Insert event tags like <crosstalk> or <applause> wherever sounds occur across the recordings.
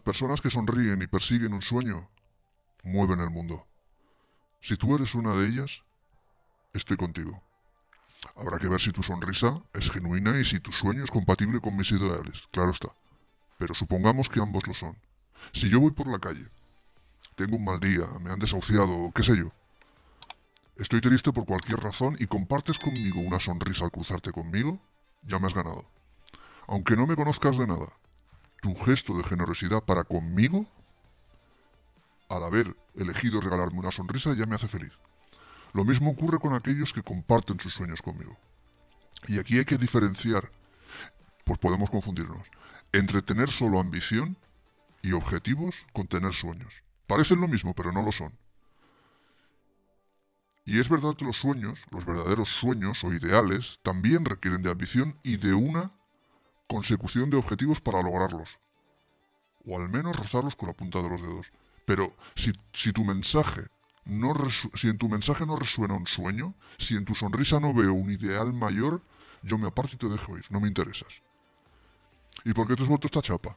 personas que sonríen y persiguen un sueño mueven el mundo. Si tú eres una de ellas, estoy contigo. Habrá que ver si tu sonrisa es genuina y si tu sueño es compatible con mis ideales, claro está. Pero supongamos que ambos lo son. Si yo voy por la calle, tengo un mal día, me han desahuciado, qué sé yo, estoy triste por cualquier razón y compartes conmigo una sonrisa al cruzarte conmigo, ya me has ganado. Aunque no me conozcas de nada, tu gesto de generosidad para conmigo, al haber elegido regalarme una sonrisa, ya me hace feliz. Lo mismo ocurre con aquellos que comparten sus sueños conmigo. Y aquí hay que diferenciar, pues podemos confundirnos, entre tener solo ambición y objetivos con tener sueños. Parecen lo mismo, pero no lo son. Y es verdad que los sueños, los verdaderos sueños o ideales, también requieren de ambición y de una consecución de objetivos para lograrlos. O al menos rozarlos con la punta de los dedos. Pero si, tu mensaje no si en tu mensaje no resuena un sueño, si en tu sonrisa no veo un ideal mayor, yo me aparto y te dejo ir, no me interesas. ¿Y por qué te has vuelto esta chapa?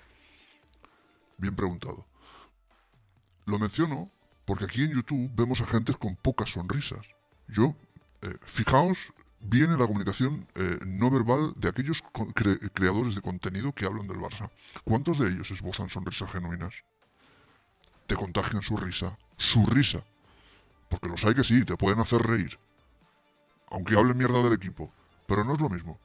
Bien preguntado. Lo menciono porque aquí en YouTube vemos a gente con pocas sonrisas. Yo, eh, fijaos viene la comunicación eh, no verbal de aquellos creadores de contenido que hablan del Barça. ¿Cuántos de ellos esbozan sonrisas genuinas? Te contagian su risa, su risa. Porque los hay que sí, te pueden hacer reír. Aunque hablen mierda del equipo, pero no es lo mismo.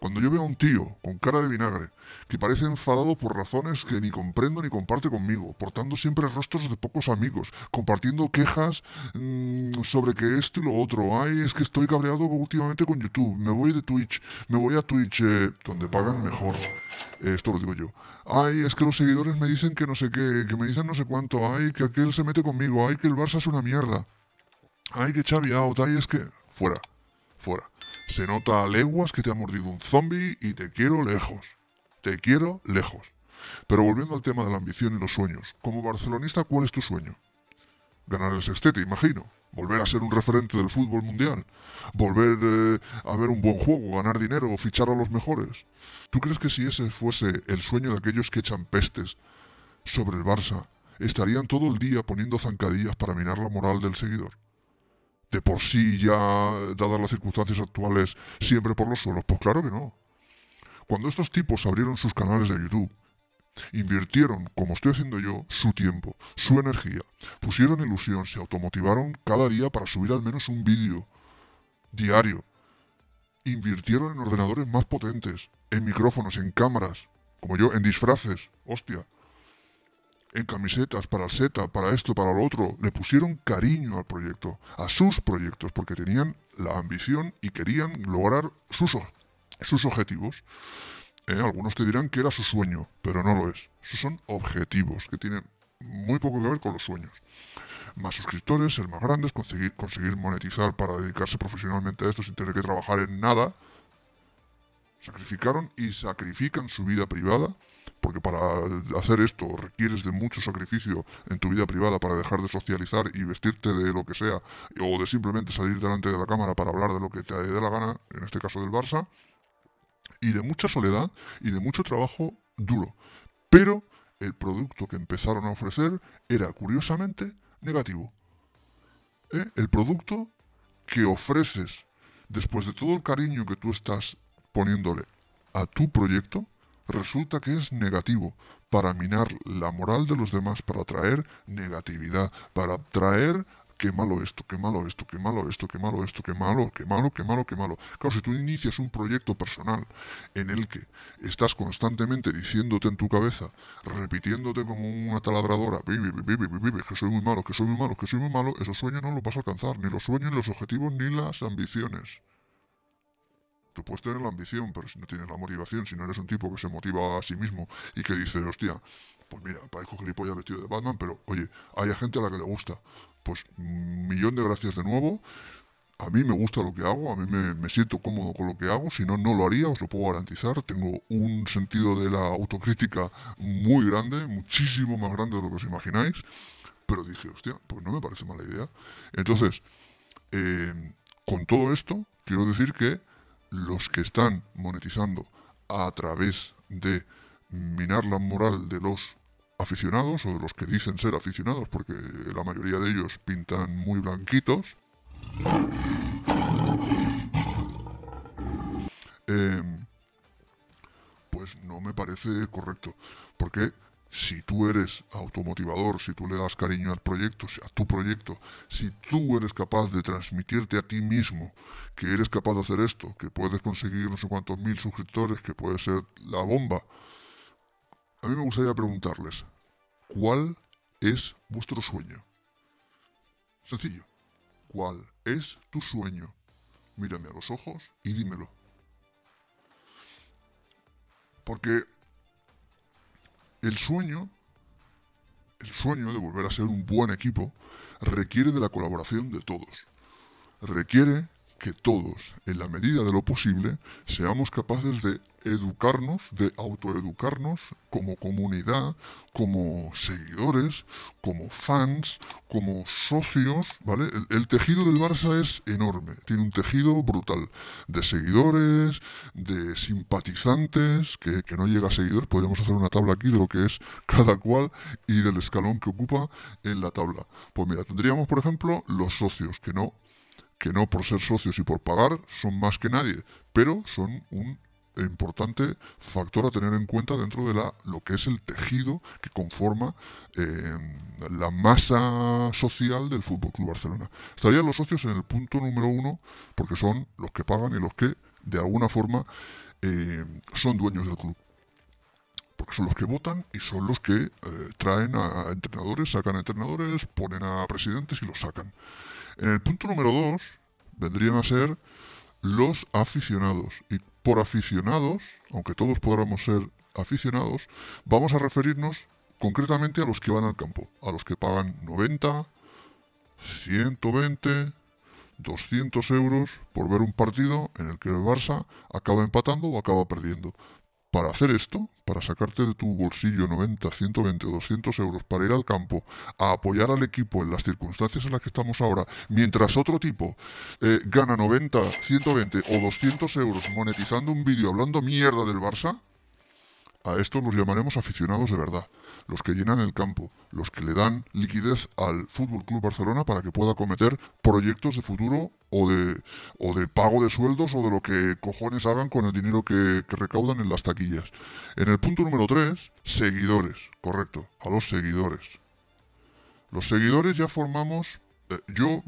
Cuando yo veo a un tío con cara de vinagre, que parece enfadado por razones que ni comprendo ni comparte conmigo, portando siempre rostros de pocos amigos, compartiendo quejas mm, sobre que esto y lo otro, ay, es que estoy cabreado últimamente con YouTube, me voy de Twitch, me voy a Twitch, eh, donde pagan mejor. esto lo digo yo. Ay, es que los seguidores me dicen que no sé qué, que me dicen no sé cuánto, ay, que aquel se mete conmigo, ay, que el Barça es una mierda. Ay, que Xavi out, ay, es que... Fuera, fuera. Se nota a leguas que te ha mordido un zombie y te quiero lejos. Te quiero lejos. Pero volviendo al tema de la ambición y los sueños, como barcelonista, ¿cuál es tu sueño? Ganar el sextete, imagino. Volver a ser un referente del fútbol mundial. Volver eh, a ver un buen juego, ganar dinero, fichar a los mejores. ¿Tú crees que si ese fuese el sueño de aquellos que echan pestes sobre el Barça, estarían todo el día poniendo zancadillas para minar la moral del seguidor? de por sí ya, dadas las circunstancias actuales, siempre por los suelos? Pues claro que no. Cuando estos tipos abrieron sus canales de YouTube, invirtieron, como estoy haciendo yo, su tiempo, su energía, pusieron ilusión, se automotivaron cada día para subir al menos un vídeo diario, invirtieron en ordenadores más potentes, en micrófonos, en cámaras, como yo, en disfraces, hostia, en camisetas, para el Z, para esto, para lo otro. Le pusieron cariño al proyecto, a sus proyectos, porque tenían la ambición y querían lograr sus, sus objetivos. Eh, algunos te dirán que era su sueño, pero no lo es. Esos son objetivos que tienen muy poco que ver con los sueños. Más suscriptores, ser más grandes, conseguir, conseguir monetizar para dedicarse profesionalmente a esto sin tener que trabajar en nada sacrificaron y sacrifican su vida privada, porque para hacer esto requieres de mucho sacrificio en tu vida privada para dejar de socializar y vestirte de lo que sea, o de simplemente salir delante de la cámara para hablar de lo que te dé la gana, en este caso del Barça, y de mucha soledad y de mucho trabajo duro. Pero el producto que empezaron a ofrecer era curiosamente negativo. ¿Eh? El producto que ofreces después de todo el cariño que tú estás poniéndole a tu proyecto resulta que es negativo para minar la moral de los demás, para traer negatividad, para traer qué malo esto, qué malo esto, qué malo esto, qué malo esto, qué malo, qué malo, qué malo, qué malo. Claro, si tú inicias un proyecto personal en el que estás constantemente diciéndote en tu cabeza, repitiéndote como una taladradora, vive, vive, vive, que soy muy malo, que soy muy malo, que soy muy malo, esos sueños no los vas a alcanzar, ni los sueños, ni los objetivos, ni las ambiciones. Tú puedes tener la ambición, pero si no tienes la motivación, si no eres un tipo que se motiva a sí mismo y que dice, hostia, pues mira, parezco gilipollas vestido de Batman, pero oye, hay gente a la que le gusta. Pues un mm, millón de gracias de nuevo. A mí me gusta lo que hago, a mí me, siento cómodo con lo que hago, si no, no lo haría, os lo puedo garantizar. Tengo un sentido de la autocrítica muy grande, muchísimo más grande de lo que os imagináis. Pero dije, hostia, pues no me parece mala idea. Entonces, eh, con todo esto, quiero decir que los que están monetizando a través de minar la moral de los aficionados o de los que dicen ser aficionados, porque la mayoría de ellos pintan muy blanquitos. Em, pues no me parece correcto, porque si tú eres automotivador, si tú le das cariño al proyecto, a tu proyecto, si tú eres capaz de transmitirte a ti mismo que eres capaz de hacer esto, que puedes conseguir no sé cuántos mil suscriptores, que puede ser la bomba, a mí me gustaría preguntarles, ¿cuál es vuestro sueño? Sencillo, ¿cuál es tu sueño? Mírame a los ojos y dímelo. Porque el sueño, el sueño de volver a ser un buen equipo, requiere de la colaboración de todos. Requiere que todos, en la medida de lo posible, seamos capaces de educarnos, de autoeducarnos como comunidad, como seguidores, como fans, como socios, ¿vale? El, tejido del Barça es enorme, tiene un tejido brutal de seguidores, de simpatizantes, que, que no llega a seguidores, podríamos hacer una tabla aquí de lo que es cada cual y del escalón que ocupa en la tabla. Pues mira, tendríamos, por ejemplo, los socios, que no que no por ser socios y por pagar son más que nadie, pero son un importante factor a tener en cuenta dentro de la, lo que es el tejido que conforma eh, la masa social del Fútbol Club Barcelona. Estarían los socios en el punto número uno porque son los que pagan y los que de alguna forma eh, son dueños del club. Porque son los que votan y son los que eh, traen a entrenadores, sacan a entrenadores, ponen a presidentes y los sacan. En el punto número 2 vendrían a ser los aficionados. Y por aficionados, aunque todos podamos ser aficionados, vamos a referirnos concretamente a los que van al campo, a los que pagan 90, 120, 200 euros por ver un partido en el que el Barça acaba empatando o acaba perdiendo. Para hacer esto, para sacarte de tu bolsillo 90, 120, 200 euros para ir al campo a apoyar al equipo en las circunstancias en las que estamos ahora, mientras otro tipo eh, gana 90, 120 o 200 euros monetizando un vídeo hablando mierda del Barça, a esto nos llamaremos aficionados de verdad los que llenan el campo, los que le dan liquidez al Fútbol Club Barcelona para que pueda cometer proyectos de futuro o de, de pago de sueldos o de lo que cojones hagan con el dinero que, que recaudan en las taquillas. En el punto número 3, seguidores, correcto, a los seguidores. Los seguidores ya formamos eh, yo,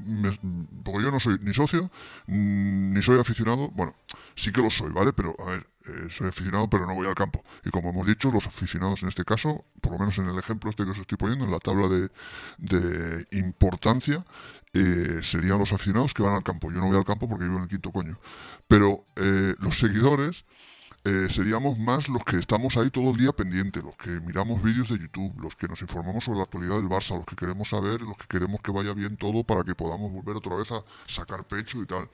porque yo no soy ni socio, mm, ni soy aficionado, bueno, sí que lo soy, ¿vale? Pero, a ver, eh, soy aficionado, pero no voy al campo. Y como hemos dicho, los aficionados en este caso, por lo menos en el ejemplo este que os estoy poniendo, en la tabla de, importancia, eh, serían los aficionados que van al campo. Yo no voy al campo porque vivo en el quinto coño. Pero los seguidores eh, seríamos más los que estamos ahí todo el día pendiente, los que miramos vídeos de YouTube, los que nos informamos sobre la actualidad del Barça, los que queremos saber, los que queremos que vaya bien todo para que podamos volver otra vez a sacar pecho y tal.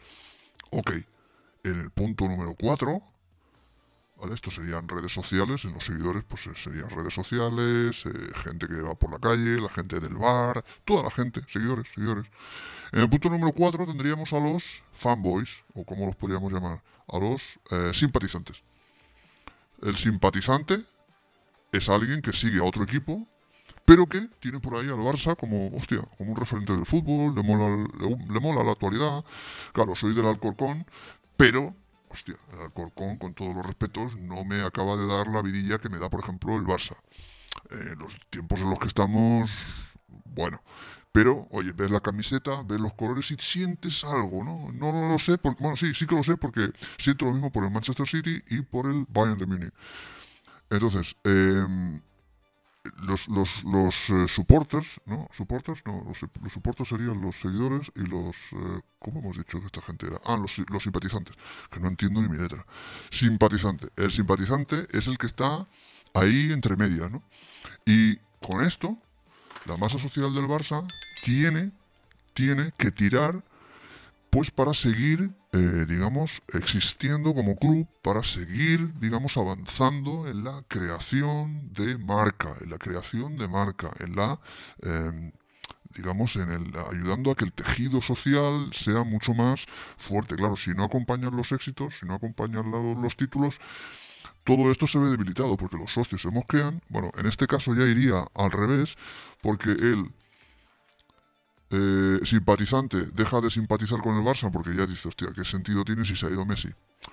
Ok, en el punto número 4, ¿vale? esto serían redes sociales, en los seguidores pues eh, serían redes sociales, eh, gente que va por la calle, la gente del bar, toda la gente, seguidores, seguidores. En el punto número 4 tendríamos a los fanboys, o como los podríamos llamar, a los simpatizantes. El simpatizante es alguien que sigue a otro equipo, pero que tiene por ahí al Barça como, como un referente del fútbol, le mola, le, mola la actualidad. Claro, soy del Alcorcón, pero hostia, el Alcorcón, con todos los respetos, no me acaba de dar la virilla que me da, por ejemplo, el Barça. En eh, los tiempos en los que estamos bueno. Pero, oye, ves la camiseta, ves los colores y sientes algo, ¿no? No, no lo sé, porque, bueno, sí, sí que lo sé porque siento lo mismo por el Manchester City y por el Bayern de Múnich. Entonces, em, los, los, los eh, supporters, ¿no? Supporters, no, los, los, serían los seguidores y los... Eh, ¿Cómo hemos dicho que esta gente era? Ah, los, los simpatizantes, que no entiendo ni mi letra. Simpatizante. El simpatizante es el que está ahí entre medias, ¿no? Y con esto, la masa social del Barça tiene, tiene que tirar pues para seguir, eh, digamos, existiendo como club, para seguir, digamos, avanzando en la creación de marca, en la creación de marca, en la, em, digamos, en el, ayudando a que el tejido social sea mucho más fuerte. Claro, si no acompañan los éxitos, si no acompañan los títulos, todo esto se ve debilitado porque los socios se mosquean. Bueno, en este caso ya iría al revés, porque el eh, simpatizante deja de simpatizar con el Barça porque ya dice, hostia, ¿qué sentido tiene si se ha ido Messi?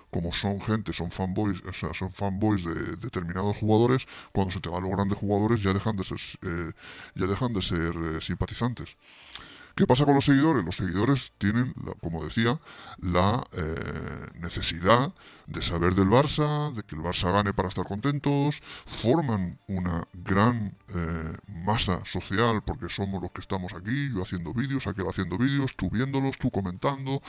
Como son gente, son fanboys, o sea, son fanboys de, determinados jugadores, cuando se te van los grandes jugadores ya dejan de ser, eh, ya dejan de ser eh, simpatizantes. ¿Qué pasa con los seguidores? Los seguidores tienen, como decía, la eh, necesidad de saber del Barça, de que el Barça gane para estar contentos, forman una gran eh, masa social porque somos los que estamos aquí, yo haciendo vídeos, aquel haciendo vídeos, tú viéndolos, tú comentando,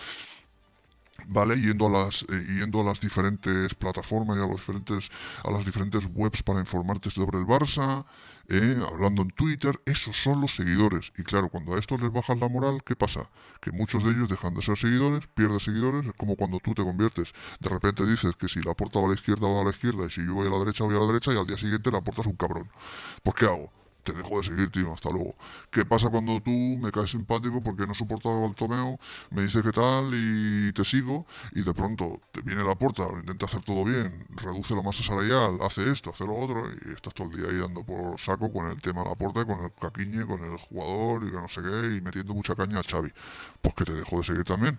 ¿vale? Yendo a las, eh, yendo a las diferentes plataformas y a, los diferentes, a las diferentes webs para informarte sobre el Barça, eh, hablando en Twitter, esos son los seguidores. Y claro, cuando a estos les bajas la moral, ¿qué pasa? Que muchos de ellos dejan de ser seguidores, pierden seguidores, es como cuando tú te conviertes, de repente dices que si la puerta va a la izquierda, va a la izquierda, y si yo voy a la derecha, voy a la derecha, y al día siguiente la puerta un cabrón. ¿Por pues, ¿qué hago? te dejo de seguir, tío, hasta luego. ¿Qué pasa cuando tú me caes simpático porque no soportaba el tomeo, me dices qué tal y te sigo y de pronto te viene la puerta, intenta hacer todo bien, reduce la masa salarial, hace esto, hace lo otro y estás todo el día ahí dando por saco con el tema de la puerta, con el caquiñe, con el jugador y que no sé qué y metiendo mucha caña a Xavi. Pues que te dejo de seguir también.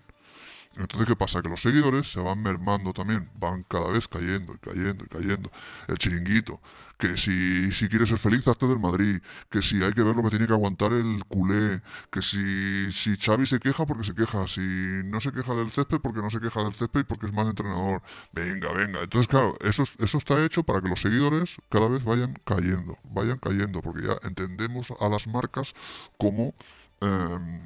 Entonces, ¿qué pasa? Que los seguidores se van mermando también, van cada vez cayendo y cayendo y cayendo. El chiringuito, que si, si quieres ser feliz, hazte del Madrid, que si hay que ver lo que tiene que aguantar el culé, que si, si Xavi se queja porque se queja, si no se queja del césped porque no se queja del césped y porque es mal entrenador. Venga, venga. Entonces, claro, eso, eso está hecho para que los seguidores cada vez vayan cayendo, vayan cayendo, porque ya entendemos a las marcas como Em,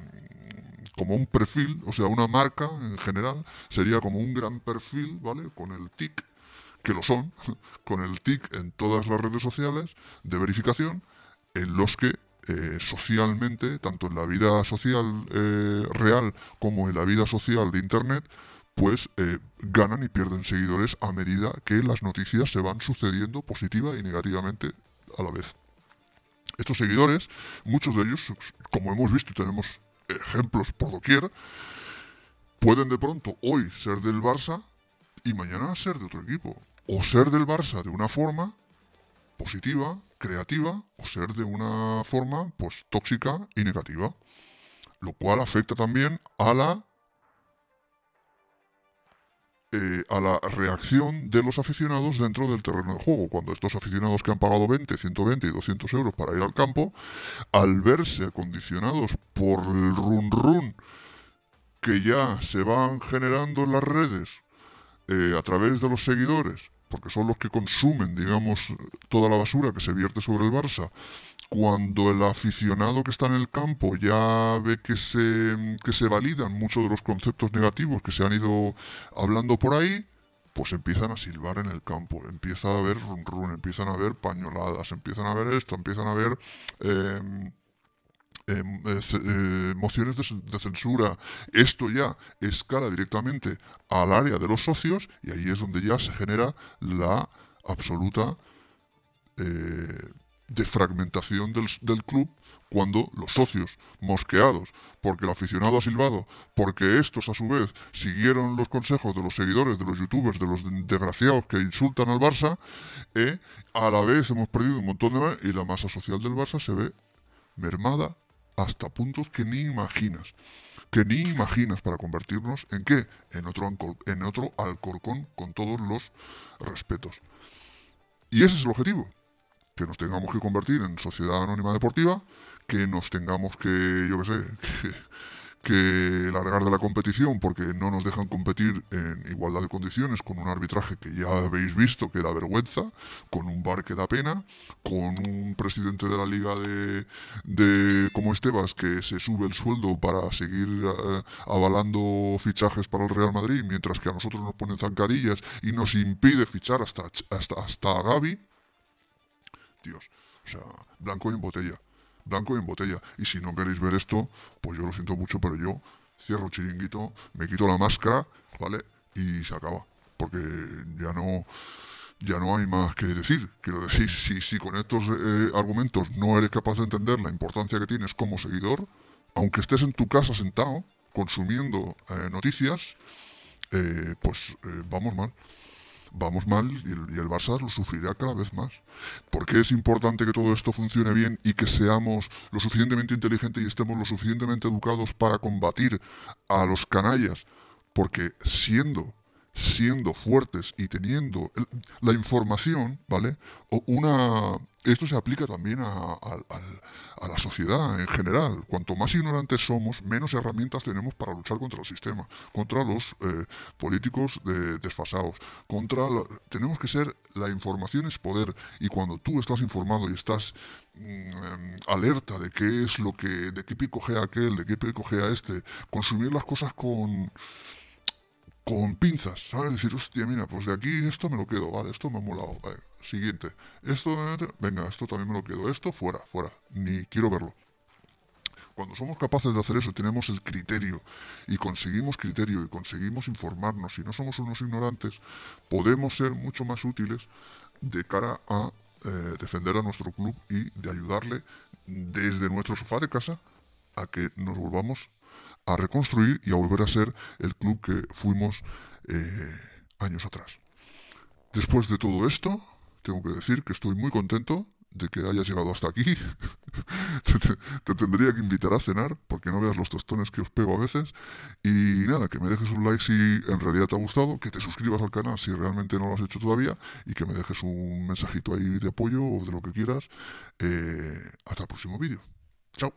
como un perfil, o sea, una marca en general, sería como un gran perfil, ¿vale? Con el TIC, que lo son, <laughs> con el TIC en todas las redes sociales de verificación, en los que eh, socialmente, tanto en la vida social eh, real como en la vida social de Internet, pues eh, ganan y pierden seguidores a medida que las noticias se van sucediendo positiva y negativamente a la vez. Estos seguidores, muchos de ellos, como hemos visto y tenemos ejemplos por doquier, pueden de pronto hoy ser del Barça y mañana ser de otro equipo. O ser del Barça de una forma positiva, creativa, o ser de una forma pues tóxica y negativa. Lo cual afecta también a la eh, a la reacción de los aficionados dentro del terreno de juego. Cuando estos aficionados que han pagado 20, 120 y 200 euros para ir al campo, al verse acondicionados por el run run que ya se van generando en las redes eh, a través de los seguidores, porque son los que consumen, digamos, toda la basura que se vierte sobre el Barça cuando el aficionado que está en el campo ya ve que se, que se validan muchos de los conceptos negativos que se han ido hablando por ahí, pues empiezan a silbar en el campo, empieza a haber run run, empiezan a haber pañoladas, empiezan a ver esto, empiezan a ver em, em, eh, eh, mociones de, de, censura. Esto ya escala directamente al área de los socios y ahí es donde ya se genera la absoluta eh, de fragmentación del, del, club cuando los socios, mosqueados, porque el aficionado ha silbado, porque estos a su vez siguieron los consejos de los seguidores, de los youtubers, de los desgraciados que insultan al Barça, y eh, a la vez hemos perdido un montón de... y la masa social del Barça se ve mermada hasta puntos que ni imaginas que ni imaginas para convertirnos en qué? En otro, en otro Alcorcón con todos los respetos. Y ese es el objetivo que nos tengamos que convertir en sociedad anónima deportiva, que nos tengamos que, yo qué sé, <laughs> que, largar de la competición porque no nos dejan competir en igualdad de condiciones con un arbitraje que ya habéis visto que da vergüenza, con un bar que da pena, con un presidente de la liga de, de como Estebas que se sube el sueldo para seguir eh, avalando fichajes para el Real Madrid, mientras que a nosotros nos ponen zancadillas y nos impide fichar hasta, hasta, hasta a Gaby. Dios, O sea, blanco y en botella. Blanco y en botella. Y si no queréis ver esto, pues yo lo siento mucho, pero yo cierro chiringuito, me quito la máscara, ¿vale? Y se acaba. Porque ya no ya no hay más que decir. Quiero decir, si, si con estos eh, argumentos no eres capaz de entender la importancia que tienes como seguidor, aunque estés en tu casa sentado, consumiendo eh, noticias, eh, pues vamos mal vamos mal y el, y Barça lo sufrirá cada vez más. Porque es importante que todo esto funcione bien y que seamos lo suficientemente inteligentes y estemos lo suficientemente educados para combatir a los canallas? Porque siendo siendo fuertes y teniendo la información, ¿vale? una, esto se aplica también a, la sociedad en general. Cuanto más ignorantes somos, menos herramientas tenemos para luchar contra el sistema, contra los eh, políticos desfasados. Contra tenemos que ser, la información es poder y cuando tú estás informado y estás mm, em, alerta de qué es lo que, de qué picojea aquel, de qué a este, consumir las cosas con con pinzas, ¿sabes? Decir, hostia, mira, pues de aquí esto me lo quedo, vale, esto me ha molado, siguiente. Esto, venga, esto también me lo quedo, esto fuera, fuera, ni quiero verlo. Cuando somos capaces de hacer eso, tenemos el criterio y conseguimos criterio y conseguimos informarnos y no somos unos ignorantes, podemos ser mucho más útiles de cara a eh, defender a nuestro club y de ayudarle desde nuestro sofá de casa a que nos volvamos a reconstruir y a volver a ser el club que fuimos eh, años atrás. Después de todo esto, tengo que decir que estoy muy contento de que hayas llegado hasta aquí. <laughs> te, tendría que invitar a cenar porque no veas los tostones que os pego a veces. Y nada, que me dejes un like si en realidad te ha gustado, que te suscribas al canal si realmente no lo has hecho todavía y que me dejes un mensajito ahí de apoyo o de lo que quieras. Eh, hasta el próximo vídeo. Chao.